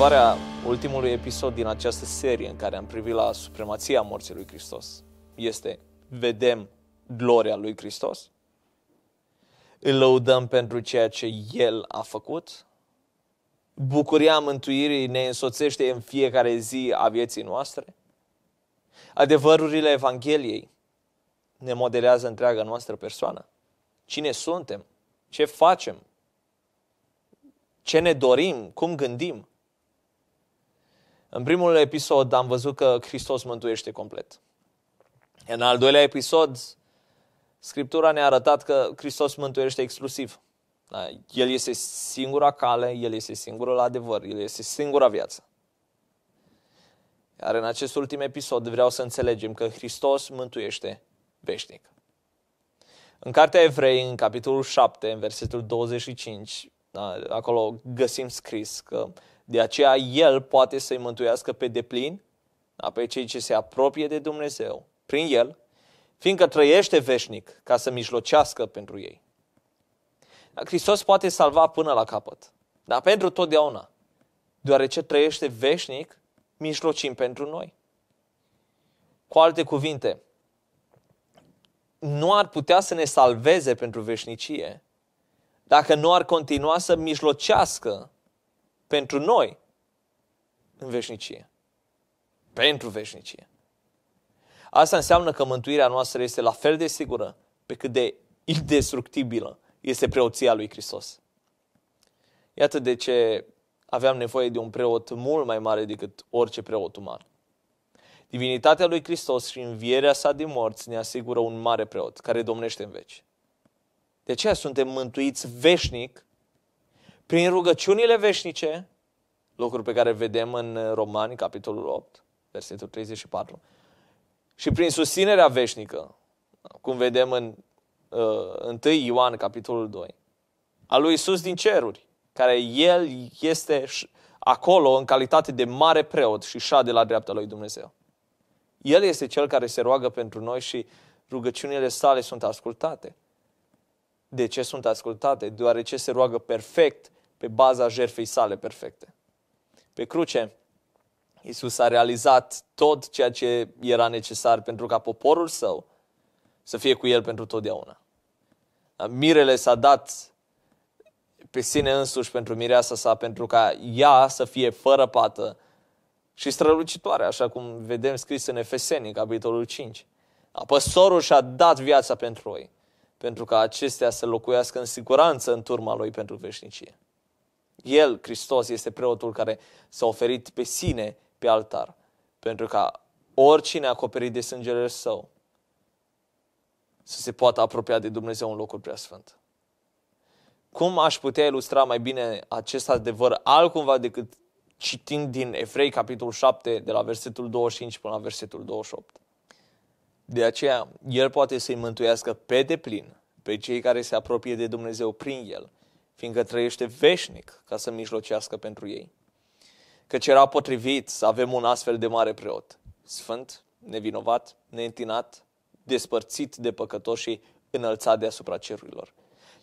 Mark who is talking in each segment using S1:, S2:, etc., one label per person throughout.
S1: întrebarea ultimului episod din această serie în care am privit la supremația morții lui Hristos este, vedem gloria lui Hristos? Îl lăudăm pentru ceea ce El a făcut? Bucuria mântuirii ne însoțește în fiecare zi a vieții noastre? Adevărurile Evangheliei ne modelează întreaga noastră persoană. Cine suntem? Ce facem? Ce ne dorim? Cum gândim? În primul episod am văzut că Hristos mântuiește complet. În al doilea episod, Scriptura ne-a arătat că Hristos mântuiește exclusiv. Da, El este singura cale, El este singurul adevăr, El este singura viață. Iar în acest ultim episod vreau să înțelegem că Hristos mântuiește veșnic. În Cartea Evrei, în capitolul 7, în versetul 25, da, acolo găsim scris că de aceea El poate să-i mântuiască pe deplin, da, pe cei ce se apropie de Dumnezeu, prin El, fiindcă trăiește veșnic ca să mijlocească pentru ei. Da, Hristos poate salva până la capăt, dar pentru totdeauna, deoarece trăiește veșnic, mijlocim pentru noi. Cu alte cuvinte, nu ar putea să ne salveze pentru veșnicie dacă nu ar continua să mijlocească pentru noi în veșnicie. Pentru veșnicie. Asta înseamnă că mântuirea noastră este la fel de sigură pe cât de indestructibilă este preoția lui Hristos. Iată de ce aveam nevoie de un preot mult mai mare decât orice preot uman. Divinitatea lui Hristos și învierea sa din morți ne asigură un mare preot care domnește în veci. De aceea suntem mântuiți veșnic prin rugăciunile veșnice, lucruri pe care vedem în uh, Romani, capitolul 8, versetul 34, și prin susținerea veșnică, cum vedem în uh, 1 Ioan, capitolul 2, al lui Isus din ceruri, care El este acolo în calitate de mare preot și șa de la dreapta lui Dumnezeu. El este Cel care se roagă pentru noi și rugăciunile sale sunt ascultate. De ce sunt ascultate? Deoarece se roagă perfect pe baza jertfei sale perfecte. Pe cruce, Isus a realizat tot ceea ce era necesar pentru ca poporul său să fie cu el pentru totdeauna. Mirele s-a dat pe sine însuși pentru mireasa sa, pentru ca ea să fie fără pată și strălucitoare, așa cum vedem scris în Efeseni, capitolul 5. Apăsorul și-a dat viața pentru ei, pentru ca acestea să locuiască în siguranță în turma lui pentru veșnicie. El, Hristos, este preotul care s-a oferit pe sine pe altar, pentru ca oricine acoperit de sângele său să se poată apropia de Dumnezeu în locul preasfânt. Cum aș putea ilustra mai bine acest adevăr altcumva decât citind din Efrei, capitolul 7, de la versetul 25 până la versetul 28? De aceea, El poate să-i mântuiască pe deplin pe cei care se apropie de Dumnezeu prin El, fiindcă trăiește veșnic ca să mijlocească pentru ei. Căci era potrivit să avem un astfel de mare preot, sfânt, nevinovat, neîntinat, despărțit de păcătoși și înălțat deasupra cerurilor.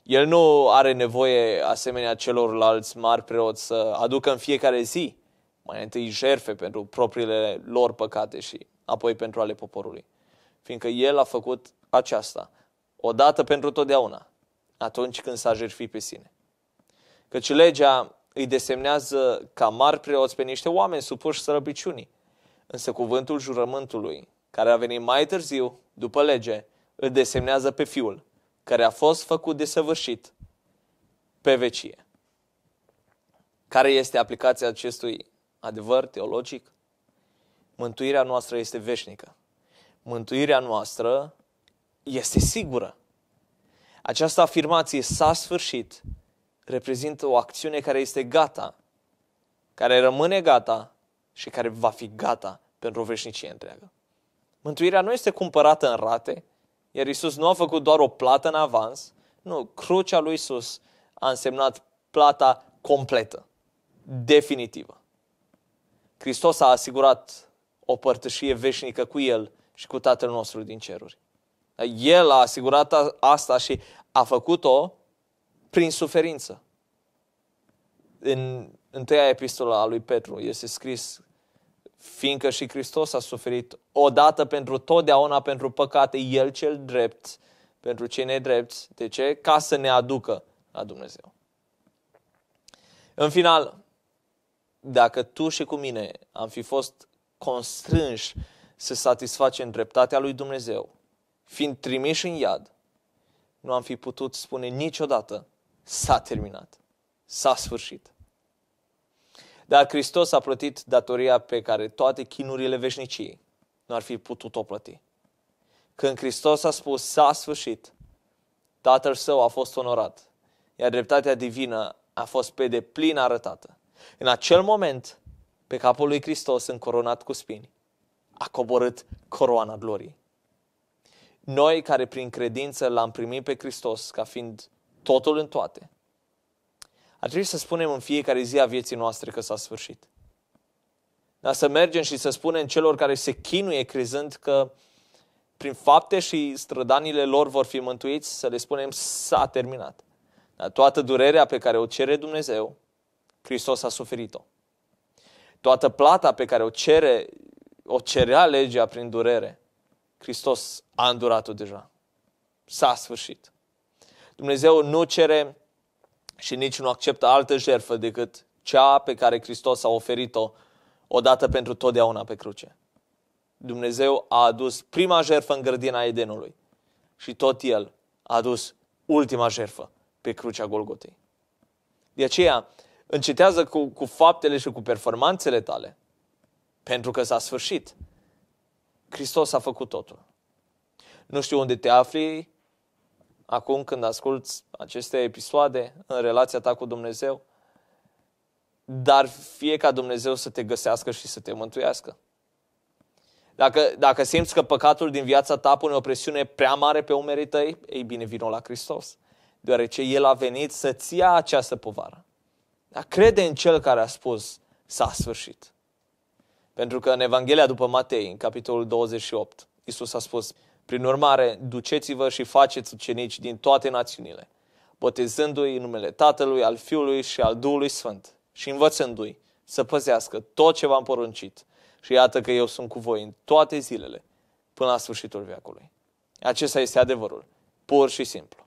S1: El nu are nevoie, asemenea celorlalți mari preoți, să aducă în fiecare zi mai întâi jerfe pentru propriile lor păcate și apoi pentru ale poporului. Fiindcă el a făcut aceasta, odată pentru totdeauna, atunci când s-a jertfit pe sine. Căci legea îi desemnează ca mari preoți pe niște oameni supuși sărăbiciunii. Însă cuvântul jurământului, care a venit mai târziu, după lege, îl desemnează pe fiul, care a fost făcut de săvârșit pe vecie. Care este aplicația acestui adevăr teologic? Mântuirea noastră este veșnică. Mântuirea noastră este sigură. Această afirmație s-a sfârșit reprezintă o acțiune care este gata, care rămâne gata și care va fi gata pentru o veșnicie întreagă. Mântuirea nu este cumpărată în rate, iar Isus nu a făcut doar o plată în avans, nu, crucea lui Isus a însemnat plata completă, definitivă. Hristos a asigurat o părtășie veșnică cu El și cu Tatăl nostru din ceruri. El a asigurat asta și a făcut-o prin suferință. În întâia epistola a lui Petru este scris fiindcă și Hristos a suferit odată pentru totdeauna pentru păcate, El cel drept, pentru cei nedrepți. De ce? Ca să ne aducă la Dumnezeu. În final, dacă tu și cu mine am fi fost constrânși să satisfacem dreptatea lui Dumnezeu, fiind trimiși în iad, nu am fi putut spune niciodată s-a terminat, s-a sfârșit. Dar Hristos a plătit datoria pe care toate chinurile veșniciei nu ar fi putut o plăti. Când Hristos a spus s-a sfârșit, Tatăl său a fost onorat, iar dreptatea divină a fost pe deplin arătată. În acel moment, pe capul lui Hristos, încoronat cu spini, a coborât coroana gloriei. Noi care prin credință l-am primit pe Hristos ca fiind totul în toate, ar trebui să spunem în fiecare zi a vieții noastre că s-a sfârșit. Dar să mergem și să spunem celor care se chinuie crezând că prin fapte și strădanile lor vor fi mântuiți, să le spunem s-a terminat. Dar toată durerea pe care o cere Dumnezeu, Hristos a suferit-o. Toată plata pe care o cere, o cerea legea prin durere, Hristos a îndurat-o deja. S-a sfârșit. Dumnezeu nu cere și nici nu acceptă altă jertfă decât cea pe care Hristos a oferit-o odată pentru totdeauna pe cruce. Dumnezeu a adus prima jertfă în grădina Edenului și tot El a adus ultima jertfă pe crucea Golgotei. De aceea, încetează cu, cu faptele și cu performanțele tale, pentru că s-a sfârșit. Hristos a făcut totul. Nu știu unde te afli acum când asculți aceste episoade în relația ta cu Dumnezeu, dar fie ca Dumnezeu să te găsească și să te mântuiască. Dacă, dacă simți că păcatul din viața ta pune o presiune prea mare pe umerii tăi, ei bine, vino la Hristos, deoarece El a venit să-ți ia această povară. Dar crede în Cel care a spus, s-a sfârșit. Pentru că în Evanghelia după Matei, în capitolul 28, Isus a spus, prin urmare, duceți-vă și faceți ucenici din toate națiunile, botezându-i în numele Tatălui, al Fiului și al Duhului Sfânt și învățându-i să păzească tot ce v-am poruncit. Și iată că eu sunt cu voi în toate zilele, până la sfârșitul veacului. Acesta este adevărul, pur și simplu.